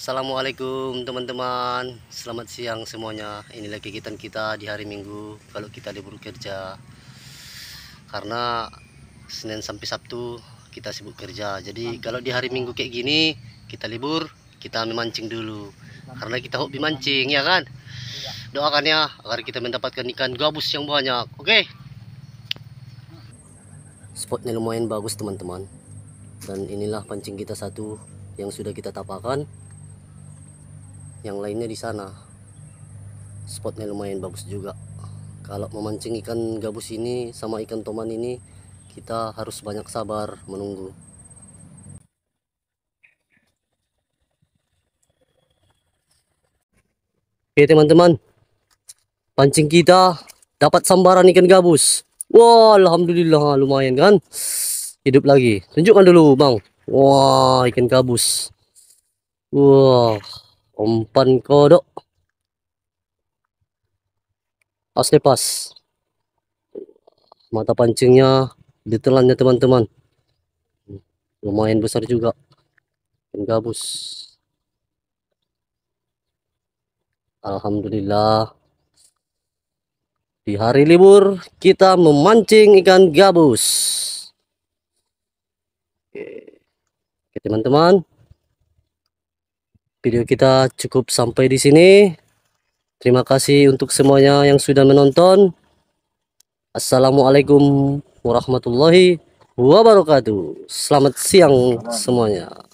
Assalamualaikum teman-teman Selamat siang semuanya Inilah kegiatan kita di hari minggu Kalau kita libur kerja Karena Senin sampai Sabtu kita sibuk kerja Jadi kalau di hari minggu kayak gini Kita libur, kita memancing dulu Karena kita hobi mancing ya kan Doakan ya agar kita mendapatkan ikan gabus yang banyak Oke okay? Spotnya lumayan bagus teman-teman Dan inilah pancing kita satu yang sudah kita tapakan yang lainnya di sana spotnya lumayan bagus juga kalau memancing ikan gabus ini sama ikan toman ini kita harus banyak sabar menunggu Oke teman-teman Pancing kita Dapat sambaran ikan gabus Wah Alhamdulillah lumayan kan Hidup lagi Tunjukkan dulu bang Wah ikan gabus Wah umpan kodok asli pas mata pancingnya ditelannya teman-teman lumayan besar juga dan gabus Alhamdulillah di hari libur kita memancing ikan gabus oke teman-teman video kita cukup sampai di sini. Terima kasih untuk semuanya yang sudah menonton. Assalamualaikum warahmatullahi wabarakatuh. Selamat siang semuanya.